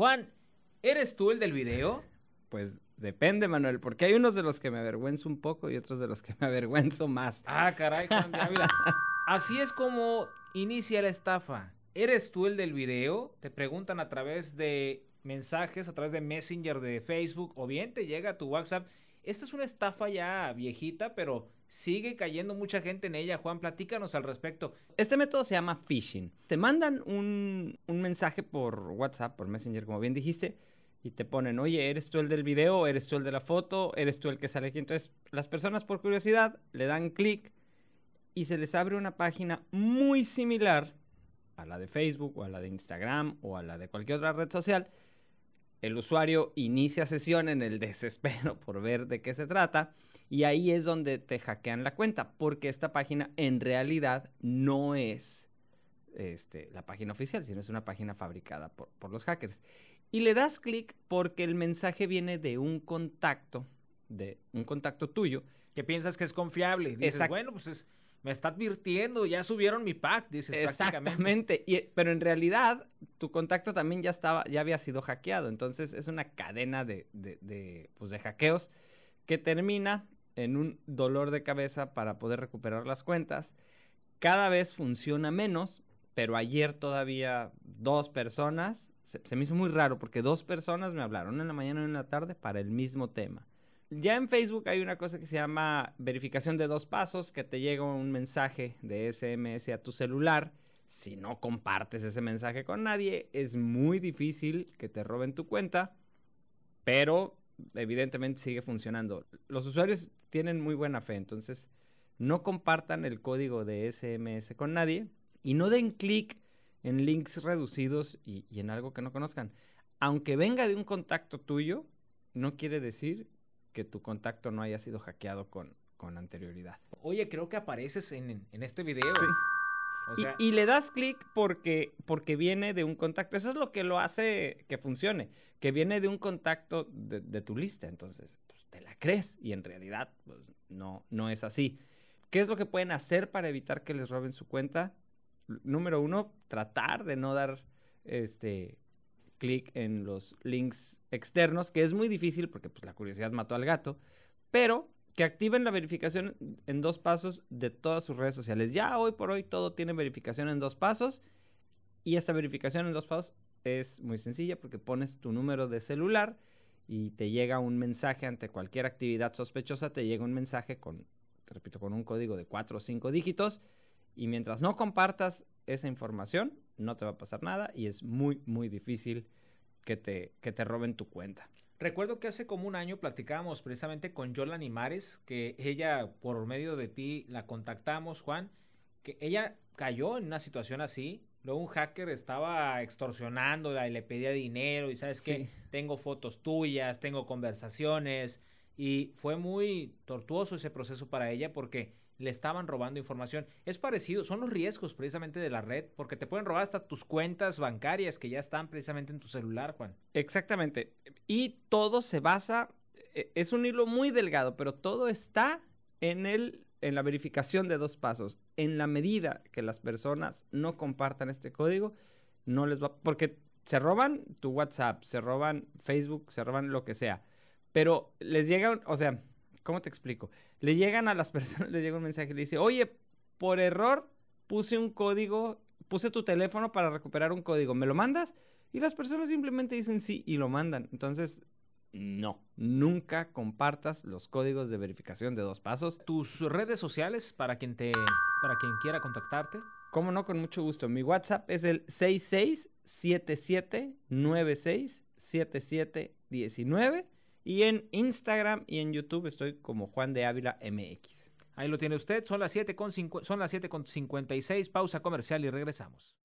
Juan, ¿eres tú el del video? Pues depende, Manuel, porque hay unos de los que me avergüenzo un poco y otros de los que me avergüenzo más. Ah, caray, Juan Así es como inicia la estafa. ¿Eres tú el del video? Te preguntan a través de mensajes, a través de Messenger de Facebook o bien te llega a tu WhatsApp esta es una estafa ya viejita, pero sigue cayendo mucha gente en ella. Juan, platícanos al respecto. Este método se llama phishing. Te mandan un, mensaje por WhatsApp, por Messenger, como bien dijiste, y te ponen, oye, ¿eres tú el del video? ¿Eres tú el de la foto? ¿Eres tú el que sale aquí? Entonces, las personas por curiosidad le dan clic y se les abre una página muy similar a la de Facebook o a la de Instagram o a la de cualquier otra red social el usuario inicia sesión en el desespero por ver de qué se trata y ahí es donde te hackean la cuenta porque esta página en realidad no es este, la página oficial, sino es una página fabricada por, los hackers. Y le das clic porque el mensaje viene de un contacto, de un contacto tuyo. Que piensas que es confiable. Dices, bueno, pues es me está advirtiendo, ya subieron mi pack, dice Exactamente, y, pero en realidad tu contacto también ya estaba, ya había sido hackeado, entonces es una cadena de, de, pues de hackeos que termina en un dolor de cabeza para poder recuperar las cuentas. Cada vez funciona menos, pero ayer todavía dos personas, se me hizo muy raro porque dos personas me hablaron en la mañana y en la tarde para el mismo tema ya en Facebook hay una cosa que se llama verificación de dos pasos, que te llega un mensaje de SMS a tu celular. Si no compartes ese mensaje con nadie, es muy difícil que te roben tu cuenta, pero evidentemente sigue funcionando. Los usuarios tienen muy buena fe, entonces no compartan el código de SMS con nadie y no den clic en links reducidos y, y en algo que no conozcan. Aunque venga de un contacto tuyo, no quiere decir que tu contacto no haya sido hackeado con, con anterioridad. Oye, creo que apareces en, este video. Sí. y, le das clic porque, porque viene de un contacto. Eso es lo que lo hace que funcione, que viene de un contacto de, tu lista. Entonces, pues, te la crees y en realidad pues, no, no es así. ¿Qué es lo que pueden hacer para evitar que les roben su cuenta? Número uno, tratar de no dar este, clic en los links externos, que es muy difícil porque pues, la curiosidad mató al gato, pero que activen la verificación en dos pasos de todas sus redes sociales. Ya hoy por hoy todo tiene verificación en dos pasos y esta verificación en dos pasos es muy sencilla porque pones tu número de celular y te llega un mensaje ante cualquier actividad sospechosa, te llega un mensaje con, te repito, con un código de cuatro o cinco dígitos y mientras no compartas esa información, no te va a pasar nada y es muy, muy difícil que te, que te roben tu cuenta. Recuerdo que hace como un año platicábamos precisamente con Yolan Imares, que ella por medio de ti la contactamos, Juan, que ella cayó en una situación así. Luego un hacker estaba extorsionándola y le pedía dinero y sabes que tengo fotos tuyas, tengo conversaciones y fue muy tortuoso ese proceso para ella porque le estaban robando información. Es parecido, son los riesgos precisamente de la red, porque te pueden robar hasta tus cuentas bancarias que ya están precisamente en tu celular, Juan. Exactamente. Y todo se basa, eh, es un hilo muy delgado, pero todo está en el en la verificación de dos pasos. En la medida que las personas no compartan este código, no les va porque se roban tu WhatsApp, se roban Facebook, se roban lo que sea, pero les llega, o sea, ¿Cómo te explico? Le llegan a las personas, le llega un mensaje, y le dice, oye, por error puse un código, puse tu teléfono para recuperar un código, ¿me lo mandas? Y las personas simplemente dicen sí y lo mandan. Entonces, no, nunca compartas los códigos de verificación de dos pasos. ¿Tus redes sociales para quien, te, para quien quiera contactarte? Cómo no, con mucho gusto. Mi WhatsApp es el 6677967719 y en Instagram y en YouTube estoy como Juan de Ávila MX. Ahí lo tiene usted, son las siete con, son las pausa comercial y regresamos.